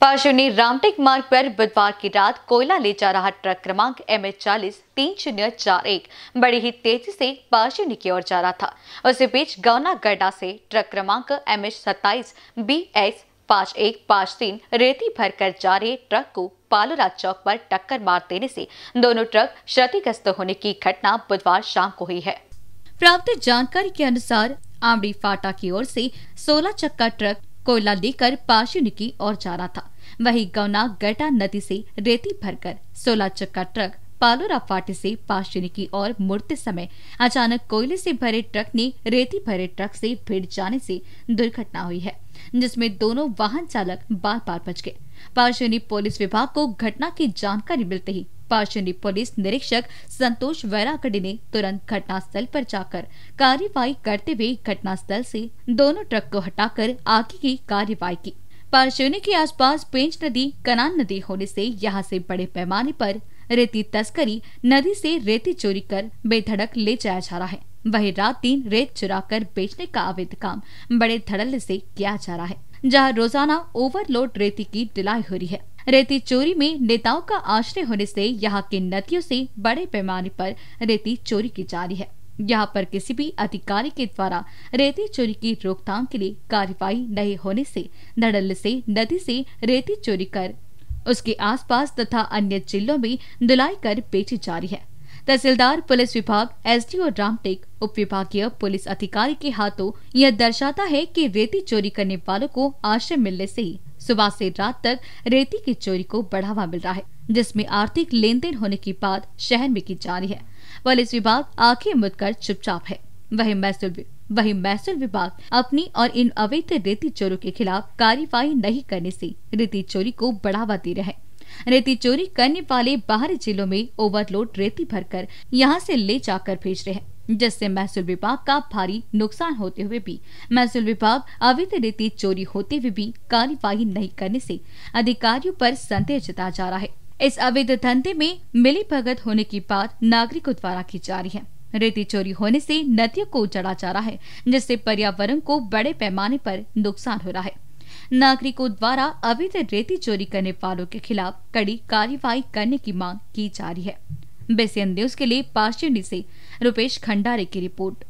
पार्श्वनी रामटेक मार्ग पर बुधवार की रात कोयला ले जा रहा ट्रक क्रमांक एम एच चालीस तीन शून्य चार एक बड़ी ही तेजी से पार्श्वनी की ओर जा रहा था उसी बीच गौना गड्ढा से ट्रक क्रमांक एम एच सत्ताईस बी एस पाँच एक पाँच तीन रेती भर कर जा रहे ट्रक को पालोरा चौक पर टक्कर मार देने से दोनों ट्रक क्षतिग्रस्त होने की घटना बुधवार शाम को हुई है प्राप्त जानकारी के अनुसार आमड़ी फाटा की ओर से 16 चक्का ट्रक कोयला लेकर पाशिन की ओर जा रहा था वही गौना गटा नदी से रेती भरकर सोलह चक्का ट्रक पालोरा फाटे से पाशिनी की ओर मुड़ते समय अचानक कोयले से भरे ट्रक ने रेती भरे ट्रक से भिड़ जाने से दुर्घटना हुई है जिसमें दोनों वाहन चालक बार बार बच गए पाशिनी पुलिस विभाग को घटना की जानकारी मिलते ही पाषणी पुलिस निरीक्षक संतोष वैराकड़ी ने तुरंत घटनास्थल पर जाकर कार्यवाही करते हुए घटनास्थल से दोनों ट्रक को हटाकर आगे की कार्यवाही की पारशोनी के आसपास पेंच नदी कनान नदी होने से यहाँ से बड़े पैमाने पर रेती तस्करी नदी से रेती चोरी कर बेधड़क ले जाया जा रहा है वही रात दिन रेत चुरा कर बेचने का अवैध काम बड़े धड़ल्ले से किया जा रहा है जहाँ रोजाना ओवरलोड रेती की डिलाई हो रही है रेती चोरी में नेताओं का आश्रय होने से यहाँ की नदियों से बड़े पैमाने पर रेती चोरी की जा रही है यहाँ पर किसी भी अधिकारी के द्वारा रेती चोरी की रोकथाम के लिए कार्रवाई नहीं होने से धड़ल से नदी से रेती चोरी कर उसके आसपास तथा अन्य जिलों में दुलाई कर बेची जा रही है तहसीलदार पुलिस विभाग एसडीओ रामटेक उप विभागीय पुलिस अधिकारी के हाथों यह दर्शाता है कि रेती चोरी करने वालों को आश्रय मिलने से ही सुबह से रात तक रेती की चोरी को बढ़ावा मिल रहा है जिसमें आर्थिक लेन देन होने की बात शहर में की जा रही है पुलिस विभाग आंखें मुद कर चुपचाप है वही महसूल वही महसूल विभाग अपनी और इन अवैध रेती चोरों के खिलाफ कार्यवाही नहीं करने से रेती चोरी को बढ़ावा दे रहे हैं रेती चोरी करने वाले बाहरी जिलों में ओवरलोड रेती भरकर यहाँ से ले जाकर भेज रहे हैं जिससे महसूल विभाग का भारी नुकसान होते हुए भी महसूल विभाग अवैध रीति चोरी होते हुए भी कार्यवाही नहीं करने से अधिकारियों पर संदेह जताया जा रहा है इस अवैध धंधे में मिली भगत होने की बात नागरिकों द्वारा की जा रही है रेती चोरी होने से नदियों को उजड़ा जा रहा है जिससे पर्यावरण को बड़े पैमाने पर नुकसान हो रहा है नागरिकों द्वारा अवैध रेती चोरी करने वालों के खिलाफ कड़ी कार्यवाही करने की मांग की जा रही है बेसियन न्यूज के लिए पास से रुपेश खंडारे की रिपोर्ट